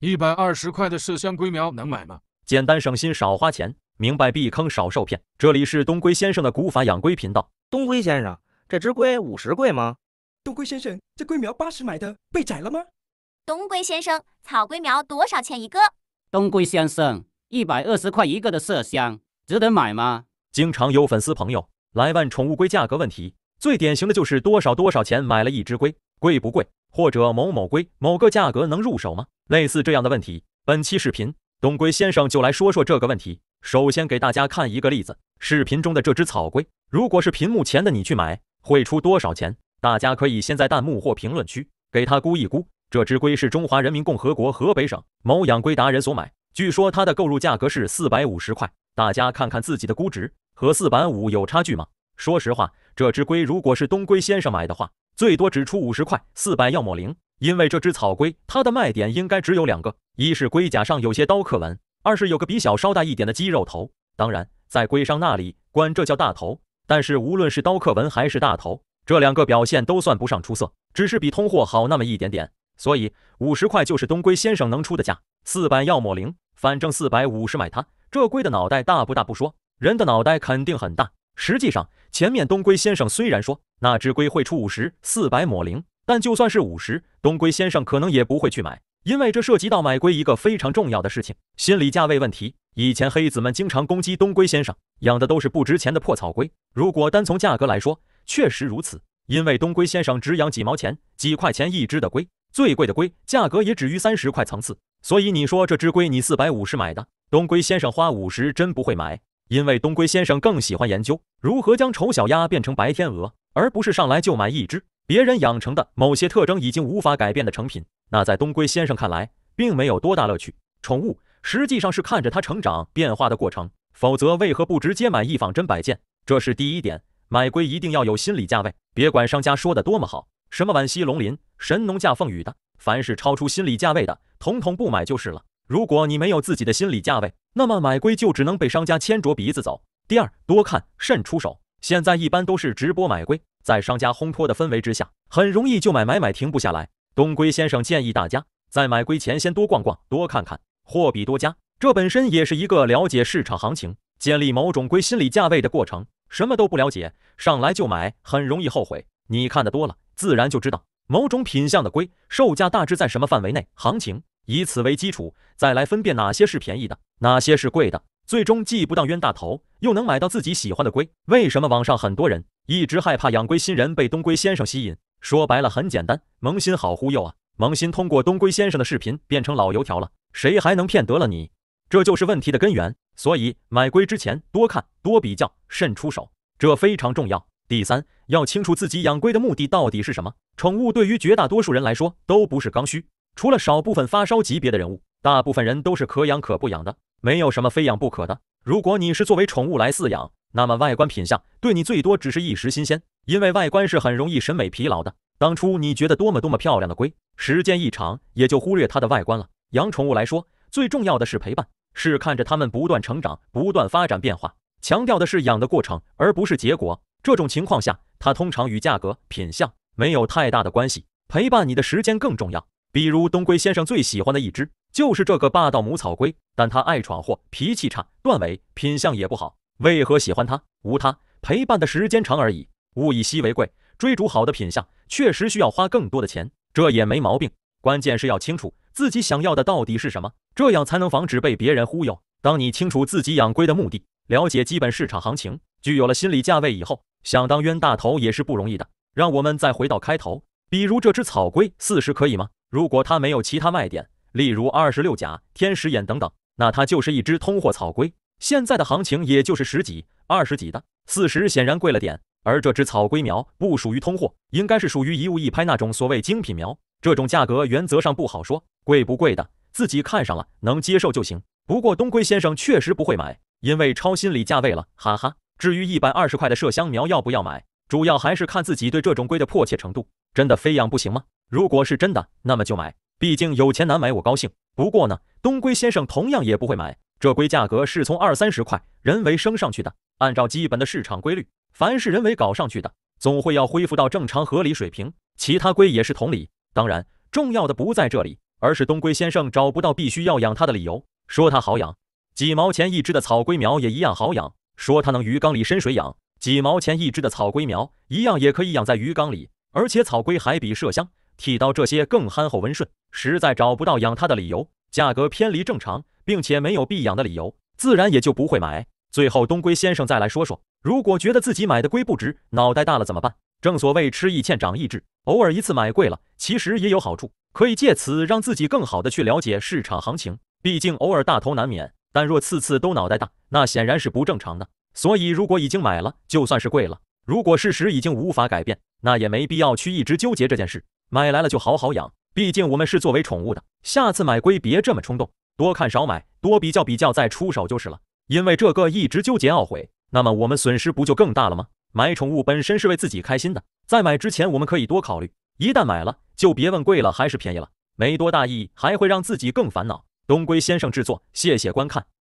一百二十块的麝香龟苗能买吗？简单省心少花钱，明白避坑少受骗。这里是东龟先生的古法养龟频道。东龟先生，这只龟五十贵吗？东龟先生，这龟苗八十买的，被宰了吗？东龟先生，草龟苗多少钱一个？东龟先生，一百二十块一个的麝香值得买吗？经常有粉丝朋友来问宠物龟价格问题，最典型的就是多少多少钱买了一只龟，贵不贵？或者某某龟某个价格能入手吗？类似这样的问题，本期视频东龟先生就来说说这个问题。首先给大家看一个例子，视频中的这只草龟，如果是屏幕前的你去买，会出多少钱？大家可以先在弹幕或评论区给他估一估。这只龟是中华人民共和国河北省某养龟达人所买，据说它的购入价格是四百五十块。大家看看自己的估值和四百五有差距吗？说实话，这只龟如果是东龟先生买的话，最多只出五十块，四百要么零。因为这只草龟，它的卖点应该只有两个：一是龟甲上有些刀刻纹，二是有个比小稍大一点的肌肉头。当然，在龟商那里管这叫大头。但是无论是刀刻纹还是大头，这两个表现都算不上出色，只是比通货好那么一点点。所以五十块就是东龟先生能出的价，四百要抹零，反正四百五十买它。这龟的脑袋大不大不说，人的脑袋肯定很大。实际上，前面东龟先生虽然说那只龟会出五十四百抹零，但就算是五十。东龟先生可能也不会去买，因为这涉及到买龟一个非常重要的事情——心理价位问题。以前黑子们经常攻击东龟先生养的都是不值钱的破草龟，如果单从价格来说，确实如此。因为东龟先生只养几毛钱、几块钱一只的龟，最贵的龟价格也只于三十块层次。所以你说这只龟你四百五十买的，东龟先生花五十真不会买，因为东龟先生更喜欢研究如何将丑小鸭变成白天鹅，而不是上来就买一只。别人养成的某些特征已经无法改变的成品，那在东龟先生看来，并没有多大乐趣。宠物实际上是看着它成长变化的过程，否则为何不直接买一仿真摆件？这是第一点，买龟一定要有心理价位，别管商家说的多么好，什么皖西龙鳞、神农架凤羽的，凡是超出心理价位的，统统不买就是了。如果你没有自己的心理价位，那么买龟就只能被商家牵着鼻子走。第二，多看慎出手，现在一般都是直播买龟。在商家烘托的氛围之下，很容易就买买买停不下来。东龟先生建议大家在买龟前先多逛逛、多看看，货比多家，这本身也是一个了解市场行情、建立某种龟心理价位的过程。什么都不了解，上来就买，很容易后悔。你看的多了，自然就知道某种品相的龟售价大致在什么范围内，行情以此为基础，再来分辨哪些是便宜的，哪些是贵的，最终既不当冤大头，又能买到自己喜欢的龟。为什么网上很多人？一直害怕养龟新人被东龟先生吸引，说白了很简单，萌新好忽悠啊！萌新通过东龟先生的视频变成老油条了，谁还能骗得了你？这就是问题的根源。所以买龟之前多看多比较，慎出手，这非常重要。第三，要清楚自己养龟的目的到底是什么。宠物对于绝大多数人来说都不是刚需，除了少部分发烧级别的人物，大部分人都是可养可不养的，没有什么非养不可的。如果你是作为宠物来饲养。那么外观品相对你最多只是一时新鲜，因为外观是很容易审美疲劳的。当初你觉得多么多么漂亮的龟，时间一长也就忽略它的外观了。养宠物来说，最重要的是陪伴，是看着它们不断成长、不断发展变化，强调的是养的过程，而不是结果。这种情况下，它通常与价格、品相没有太大的关系，陪伴你的时间更重要。比如东龟先生最喜欢的一只就是这个霸道母草龟，但它爱闯祸，脾气差，断尾，品相也不好。为何喜欢它？无它，陪伴的时间长而已。物以稀为贵，追逐好的品相确实需要花更多的钱，这也没毛病。关键是要清楚自己想要的到底是什么，这样才能防止被别人忽悠。当你清楚自己养龟的目的，了解基本市场行情，具有了心理价位以后，想当冤大头也是不容易的。让我们再回到开头，比如这只草龟四十可以吗？如果它没有其他卖点，例如二十六甲、天使眼等等，那它就是一只通货草龟。现在的行情也就是十几、二十几的，四十显然贵了点。而这只草龟苗不属于通货，应该是属于一物一拍那种所谓精品苗，这种价格原则上不好说贵不贵的，自己看上了能接受就行。不过东龟先生确实不会买，因为超心理价位了，哈哈。至于一百二十块的麝香苗要不要买，主要还是看自己对这种龟的迫切程度，真的非养不行吗？如果是真的，那么就买，毕竟有钱难买我高兴。不过呢，东龟先生同样也不会买。这龟价格是从二三十块人为升上去的，按照基本的市场规律，凡是人为搞上去的，总会要恢复到正常合理水平。其他龟也是同理。当然，重要的不在这里，而是东龟先生找不到必须要养它的理由。说它好养，几毛钱一只的草龟苗也一样好养。说它能鱼缸里深水养，几毛钱一只的草龟苗一样也可以养在鱼缸里。而且草龟还比麝香、剃刀这些更憨厚温顺，实在找不到养它的理由。价格偏离正常，并且没有必养的理由，自然也就不会买。最后，东龟先生再来说说，如果觉得自己买的龟不值，脑袋大了怎么办？正所谓吃一堑长一智，偶尔一次买贵了，其实也有好处，可以借此让自己更好的去了解市场行情。毕竟偶尔大头难免，但若次次都脑袋大，那显然是不正常的。所以，如果已经买了，就算是贵了；如果事实已经无法改变，那也没必要去一直纠结这件事。买来了就好好养。毕竟我们是作为宠物的，下次买龟别这么冲动，多看少买，多比较比较再出手就是了。因为这个一直纠结懊悔，那么我们损失不就更大了吗？买宠物本身是为自己开心的，在买之前我们可以多考虑，一旦买了就别问贵了还是便宜了，没多大意义，还会让自己更烦恼。东龟先生制作，谢谢观看。